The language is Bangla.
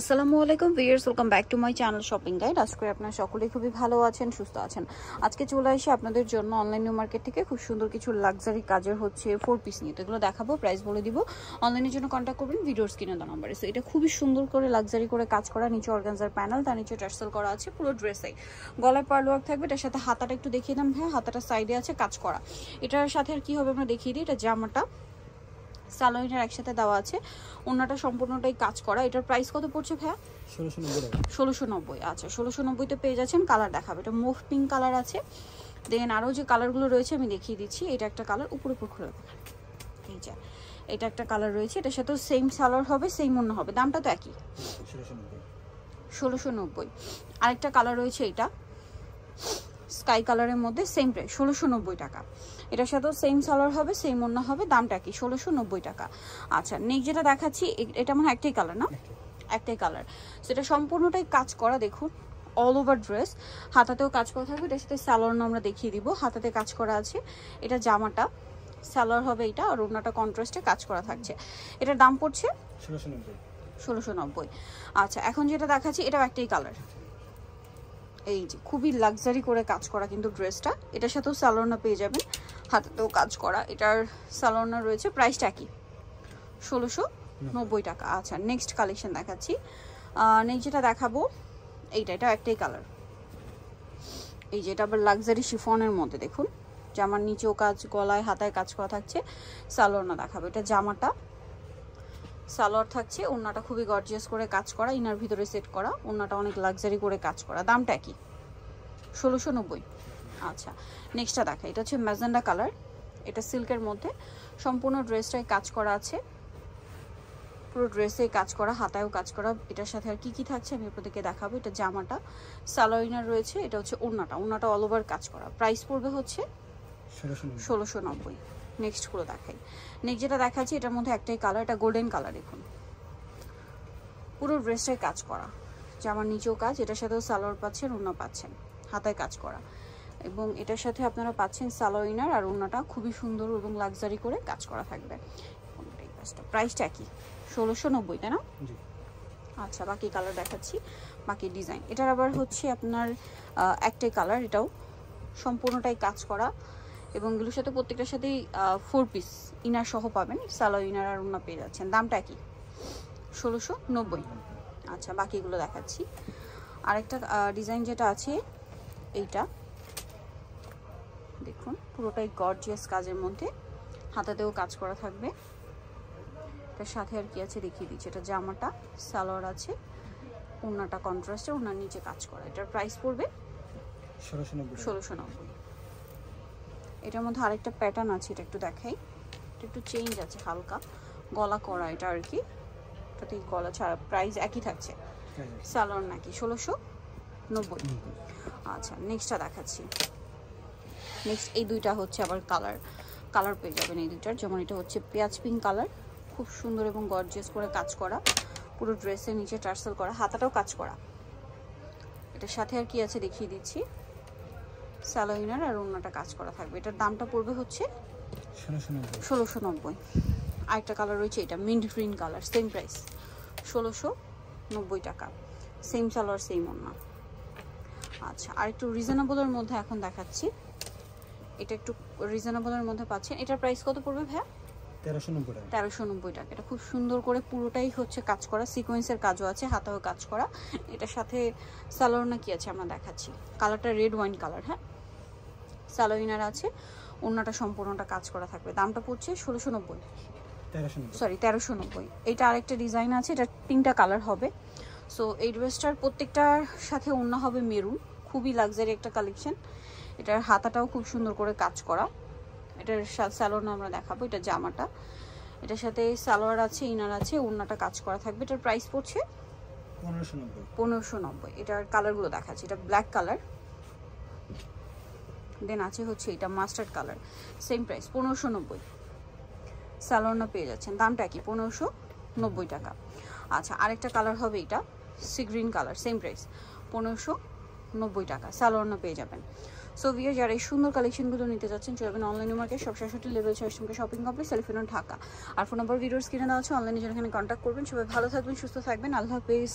আসসালামু আলাইকুম viewers welcome back to my channel shopping guide আজকে আপনার সকলেই খুবই ভালো আছেন সুস্থ আছেন আজকে চলে আসি আপনাদের জন্য অনলাইন নিউ মার্কেট থেকে খুব সুন্দর কিছু লাক্সারি কাজের হচ্ছে ফোর পিস নিয়ে তো এগুলো দেখাবো প্রাইস বলে দিব অনলাইনের জন্য কন্ট্যাক্ট করবেন ভিডিওর স্ক্রিনে দেওয়া নাম্বারে সো এটা খুবই সুন্দর করে লাক্সারি করে কাজ করা নিচে অর্গানজার প্যানেল তার নিচে টার্সেল করা আছে পুরো ড্রেসে গলায় পার্লোয়ার্ক থাকবে এটার সাথে হাতাটা একটু দেখিয়ে দাম হ্যাঁ হাতাটা সাইডে আছে কাজ করা এটার সাথে আর কি হবে আমরা দেখিয়ে দিই এটা জামাটা স্যালোইনের একসাথে দেওয়া আছে ওনাটা সম্পূর্ণটাই কাজ করা এটার প্রাইস কত পড়ছে ভাইয়া ষোলোশো নব্বই আচ্ছা ষোলোশো নব্বইতে পেয়ে যাচ্ছেন কালার দেখাবে এটা মুভ পিঙ্ক কালার আছে দেন আরও যে কালারগুলো রয়েছে আমি দেখিয়ে দিচ্ছি এটা একটা কালার উপর উপর খুলে এই যা এটা একটা কালার রয়েছে এটার সাথেও সেম সালোয়ার হবে সেম অন্য হবে দামটা তো একই ষোলোশো নব্বই আরেকটা কালার রয়েছে এটা স্কাই কালারের মধ্যে সেম প্রাইস ষোলোশো নব্বই টাকা এটার সাথেও সেম সালোয়ার হবে সেম অন্য হবে দামটা কি ষোলোশো নব্বই টাকা আচ্ছা নেক্সট যেটা দেখাচ্ছি এটা মানে একটাই কালার না একটাই কালার সেটা সম্পূর্ণটাই কাজ করা দেখুন অল ওভার ড্রেস হাতাতেও কাজ করা থাকবে এটার সাথে স্যালোয়ার আমরা দেখিয়ে দিব হাতাতে কাজ করা আছে এটা জামাটা স্যালোয়ার হবে এটা আর ওনাটা কন্ট্রাস্টে কাজ করা থাকছে এটার দাম পড়ছে ষোলোশো নব্বই আচ্ছা এখন যেটা দেখাচ্ছি এটাও একটাই কালার এই যে খুবই লাক্সারি করে কাজ করা কিন্তু ড্রেসটা এটার সাথেও স্যালোনা পেয়ে যাবেন হাতেতেও কাজ করা এটার স্যালোনা রয়েছে প্রাইসটা একই ষোলোশো নব্বই টাকা আচ্ছা নেক্সট কালেকশন দেখাচ্ছি নেক্সট যেটা দেখাবো এইটা এটা একটাই কালার এই যেটা আবার লাক্সারি শিফনের মধ্যে দেখুন জামার নিচেও কাজ গলায় হাতায় কাজ করা থাকছে স্যালোনা দেখাবো এটা জামাটা সালোয়ার থাকছে ওনাটা খুবই গর্জিয়াস করে কাজ করা ইনার ভিতরে সেট করা ওনাটা অনেক লাক্সারি করে কাজ করা দামটা কি ষোলোশো নব্বই আচ্ছা নেক্সটটা দেখা এটা হচ্ছে ম্যাজেন্ডা কালার এটা সিল্কের মধ্যে সম্পূর্ণ ড্রেসটাই কাজ করা আছে পুরো ড্রেসে কাজ করা হাতায়ও কাজ করা এটার সাথে আর কি কি থাকছে আমি আপনাদেরকে দেখাবো এটা জামাটা সালোয়ার রয়েছে এটা হচ্ছে ওড়নাটা ওনাটা অল ওভার কাজ করা প্রাইস পড়বে হচ্ছে ষোলোশো নব্বই নেক্সট করে দেখাই নেক্সট যেটা দেখাচ্ছি এটার মধ্যে একটাই কালার এটা গোল্ডেন কালার দেখুন পুরো ড্রেসটাই কাজ করা জামার নিচেও কাজ এটার সাথেও সালোয়ার পাচ্ছেন অন্য পাচ্ছেন হাতায় কাজ করা এবং এটার সাথে আপনারা পাচ্ছেন সালোইনার আর ওনাটা খুবই সুন্দর এবং লাক্সারি করে কাজ করা থাকবে প্রাইসটা কি ষোলোশো নব্বই তাই না আচ্ছা বাকি কালার দেখাচ্ছি বাকি ডিজাইন এটার আবার হচ্ছে আপনার একটাই কালার এটাও সম্পূর্ণটাই কাজ করা এবং এগুলোর সাথে প্রত্যেকটার সাথেই ফোর পিস ইনার সহ পাবেন সালো ইনার আর ওনা পেয়ে যাচ্ছেন দামটা কি ষোলোশো নব্বই আচ্ছা বাকিগুলো দেখাচ্ছি আরেকটা ডিজাইন যেটা আছে এইটা দেখুন পুরোটাই গর্জিয়াস কাজের মধ্যে হাতাতেও কাজ করা থাকবে তার সাথে আর কি আছে দেখিয়ে দিচ্ছি এটা জামাটা সালোয়ার আছে ওনাটা কন্ট্রাস্টে ওনার নিচে কাজ করা এটার প্রাইস পড়বে ষোলোশো নব্বই ষোলোশো নব্বই এটার মধ্যে আরেকটা প্যাটার্ন আছে এটা একটু দেখাই এটা একটু চেঞ্জ আছে হালকা গলা করা এটা আর কি এটাতে গলা ছাড়া প্রাইস একই থাকছে সালোয়ার নাকি ষোলোশো নব্বই আচ্ছা নেক্সটটা দেখাচ্ছি নেক্সট এই দুইটা হচ্ছে আবার কালার কালার পেয়ে যাবেন এই দুইটার যেমন এটা হচ্ছে পেঁয়াজ পিঙ্ক কালার খুব সুন্দর এবং গর্জিয়াস করে কাজ করা পুরো ড্রেসের নিচে টার্সেল করা হাতাটাও কাজ করা এটার সাথে আর কি আছে দেখিয়ে দিচ্ছি স্যালো আর ওনাটা কাজ করা থাকবে এটার দামটা পড়বে হচ্ছে ষোলোশো নব্বই আরেকটা কালার রয়েছে এটা mint green colour same price ষোলোশো নব্বই টাকা সেম সালোয়ার সেম ওনা আচ্ছা আর একটু রিজনেবলের মধ্যে এখন দেখাচ্ছি এটা একটু রিজনেবলের মধ্যে পাচ্ছেন এটার প্রাইস কত পড়বে ভাইয়া তেরোশো নব্বই টাকা এটা খুব সুন্দর করে পুরোটাই হচ্ছে কাজ করা সিকোয়েন্সের কাজও আছে কাজ করা এটার সাথে কি আছে আমরা দেখাচ্ছি কালারটা রেড ওয়াইন কালার হ্যাঁ আছে সম্পূর্ণটা কাজ করা থাকবে দামটা পড়ছে ষোলোশো নব্বই সরি তেরোশো নব্বই আরেকটা ডিজাইন আছে এটা তিনটা কালার হবে সো প্রত্যেকটার সাথে অন্য হবে মেরুন খুবই লাক্সারি একটা কালেকশন এটার হাতাটাও খুব সুন্দর করে কাজ করা এটার স্যালোন আমরা দেখাবো এটা জামাটা এটার সাথে সালোয়ার আছে ইনার আছে ওড়নাটা কাজ করা থাকবে এটার প্রাইস পড়ছে পনেরোশো নব্বই এটার কালারগুলো দেখাচ্ছে এটা ব্ল্যাক কালার দেন আছে হচ্ছে এটা মাস্টার্ড কালার সেম প্রাইস পনেরোশো নব্বই স্যালোনা পেয়ে যাচ্ছেন দামটা কি পনেরোশো নব্বই টাকা আচ্ছা আরেকটা কালার হবে এটা sea green colour same price পনেরোশো নব্বই টাকা স্যালোনা পেয়ে যাবেন সো ভিয়ার যারা এই সুন্দর কালেকশনগুলো নিতে যাচ্ছেন চলবেন অনলাইন মার্কেট সব সাতটি লেভেল ছয় সঙ্গে শপিং কমপ্লেক্স সেলিফোন ঢাকা আর ফোন নম্বর ভিডিওর স্ক্রিনে দেওয়া আছে অনলাইনে যেখানে কন্ট্যাক্ট করবেন সবাই ভালো থাকবেন সুস্থ থাকবেন আল্লাহ হাফিজ